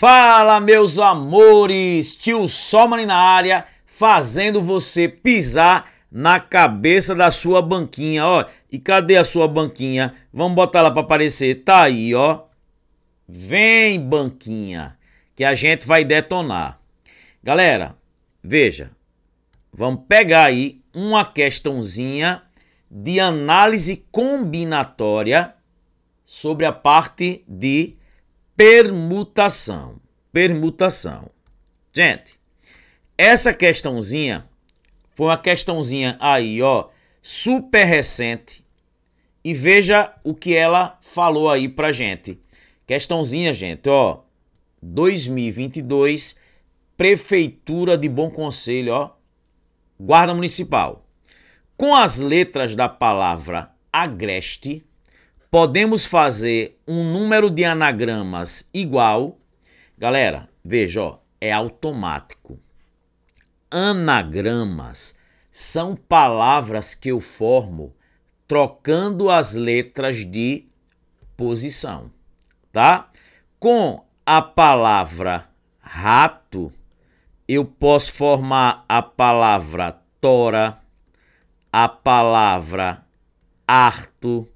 Fala, meus amores! Tio Solman na área, fazendo você pisar na cabeça da sua banquinha, ó. E cadê a sua banquinha? Vamos botar ela para aparecer. Tá aí, ó. Vem, banquinha, que a gente vai detonar. Galera, veja. Vamos pegar aí uma questãozinha de análise combinatória sobre a parte de permutação. Permutação. Gente, essa questãozinha foi uma questãozinha aí, ó, super recente. E veja o que ela falou aí pra gente. Questãozinha, gente, ó, 2022, Prefeitura de Bom Conselho, ó, Guarda Municipal. Com as letras da palavra agreste, podemos fazer um número de anagramas igual. Galera, veja, ó, é automático. Anagramas são palavras que eu formo trocando as letras de posição, tá? Com a palavra rato, eu posso formar a palavra tora, a palavra arto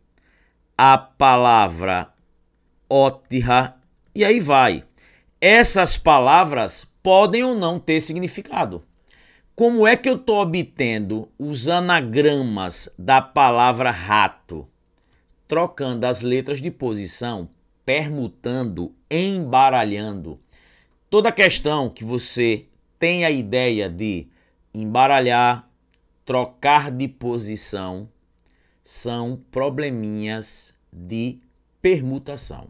a palavra otra e aí vai. Essas palavras podem ou não ter significado. Como é que eu estou obtendo os anagramas da palavra rato? Trocando as letras de posição, permutando, embaralhando. Toda questão que você tem a ideia de embaralhar, trocar de posição, são probleminhas de permutação.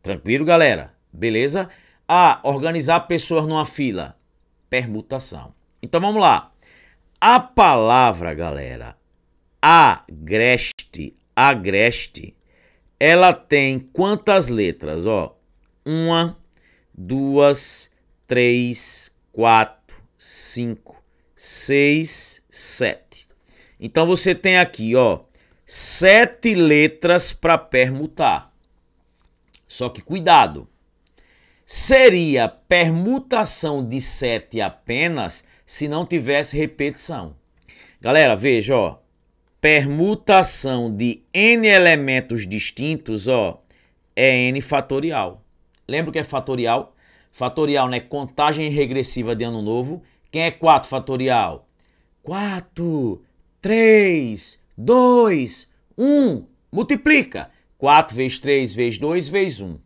Tranquilo, galera? Beleza? Ah, organizar pessoas numa fila. Permutação. Então vamos lá. A palavra, galera, agreste, agreste, ela tem quantas letras? Ó, uma, duas, três, quatro, cinco, seis, sete. Então você tem aqui, ó, sete letras para permutar. Só que cuidado. Seria permutação de sete apenas se não tivesse repetição. Galera, veja, ó, permutação de n elementos distintos, ó, é n fatorial. Lembra o que é fatorial? Fatorial, né? Contagem regressiva de ano novo. Quem é 4 fatorial? 4. 3, 2, 1. Multiplica. 4 vezes 3 vezes 2 vezes 1.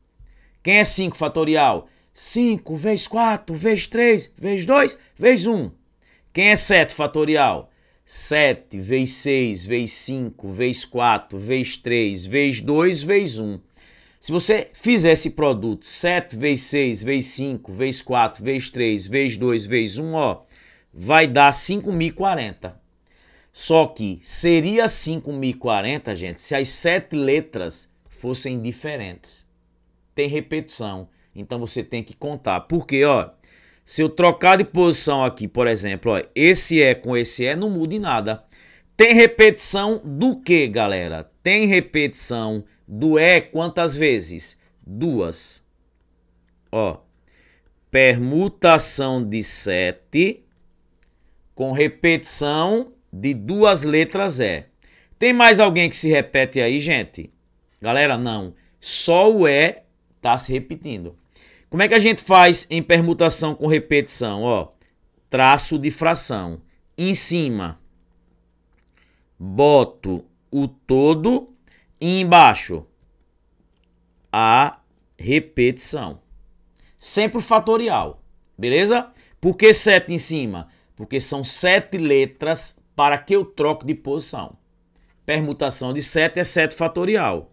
Quem é 5 fatorial? 5 vezes 4 vezes 3 vezes 2 vezes 1. Quem é 7 fatorial? 7 vezes 6 vezes 5 vezes 4 vezes 3 vezes 2 vezes 1. Se você fizer esse produto 7 vezes 6 vezes 5 vezes 4 vezes 3 vezes 2 vezes 1, ó, vai dar 5.040. Só que seria 5.040, assim gente, se as sete letras fossem diferentes. Tem repetição, então você tem que contar. Porque, ó, se eu trocar de posição aqui, por exemplo, ó, esse é com esse é, não muda em nada. Tem repetição do que, galera? Tem repetição do é quantas vezes? Duas. Ó, permutação de sete com repetição de duas letras é. Tem mais alguém que se repete aí, gente? Galera, não. Só o é tá se repetindo. Como é que a gente faz em permutação com repetição? Ó, traço de fração. Em cima, boto o todo e embaixo a repetição. Sempre fatorial, beleza? Por que 7 em cima? Porque são sete letras para que eu troque de posição. Permutação de 7 é 7 fatorial.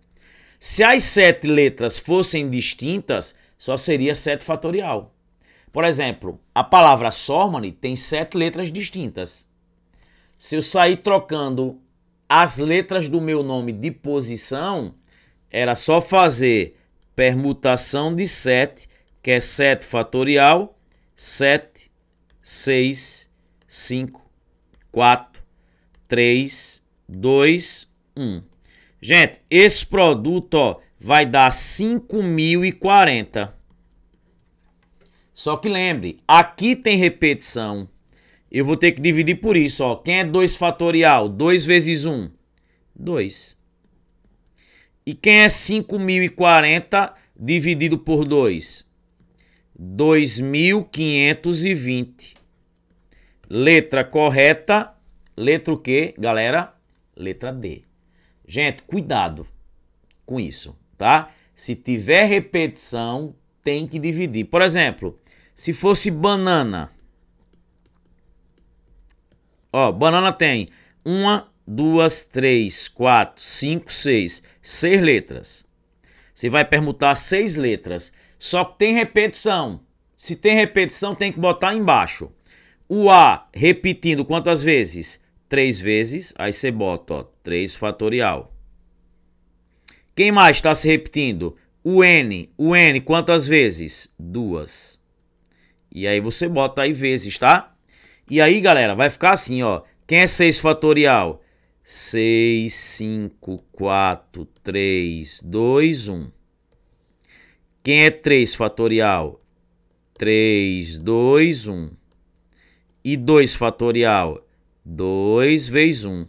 Se as 7 letras fossem distintas, só seria 7 fatorial. Por exemplo, a palavra Sormani tem 7 letras distintas. Se eu sair trocando as letras do meu nome de posição, era só fazer permutação de 7, que é 7 fatorial, 7, 6, 5, 4, 3, 2, 1. Gente, esse produto ó, vai dar 5.040. Só que lembre, aqui tem repetição. Eu vou ter que dividir por isso. Ó. Quem é 2 fatorial? 2 vezes 1, 2. E quem é 5.040 dividido por 2? 2.520. Letra correta, Letra o quê, galera? Letra D. Gente, cuidado com isso, tá? Se tiver repetição, tem que dividir. Por exemplo, se fosse banana. Ó, banana tem uma, duas, três, quatro, cinco, seis. Seis letras. Você vai permutar seis letras. Só que tem repetição. Se tem repetição, tem que botar embaixo. O A repetindo quantas vezes? 3 vezes, aí você bota, ó, 3 fatorial. Quem mais está se repetindo? O N. O N quantas vezes? Duas. E aí você bota aí vezes, tá? E aí, galera, vai ficar assim, ó. Quem é 6 fatorial? 6, 5, 4, 3, 2, 1. Quem é 3 fatorial? 3, 2, 1. E 2 fatorial? 2 vezes 1.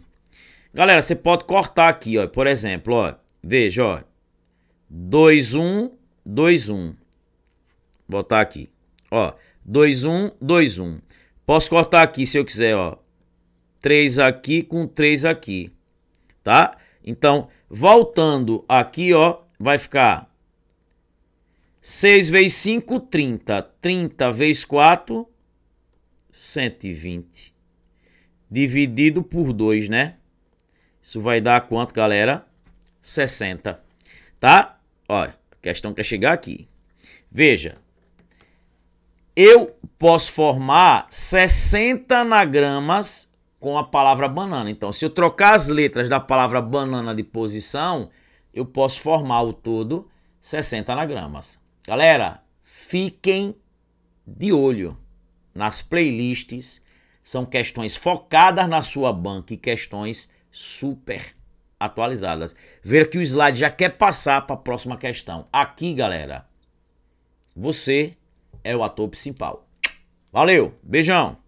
Galera, você pode cortar aqui, ó. Por exemplo, ó. Veja, ó. 2, 1, 2, 1. Botar aqui. Ó. 2, 1, 2, 1. Posso cortar aqui se eu quiser, ó. 3 aqui com 3 aqui. Tá? Então, voltando aqui, ó. Vai ficar 6 vezes 5, 30. 30 vezes 4, 120 dividido por 2, né? Isso vai dar quanto, galera? 60, tá? Olha, a questão quer chegar aqui. Veja, eu posso formar 60 anagramas com a palavra banana. Então, se eu trocar as letras da palavra banana de posição, eu posso formar o todo 60 anagramas. Galera, fiquem de olho nas playlists são questões focadas na sua banca e questões super atualizadas. Ver que o slide já quer passar para a próxima questão. Aqui, galera, você é o ator principal. Valeu, beijão!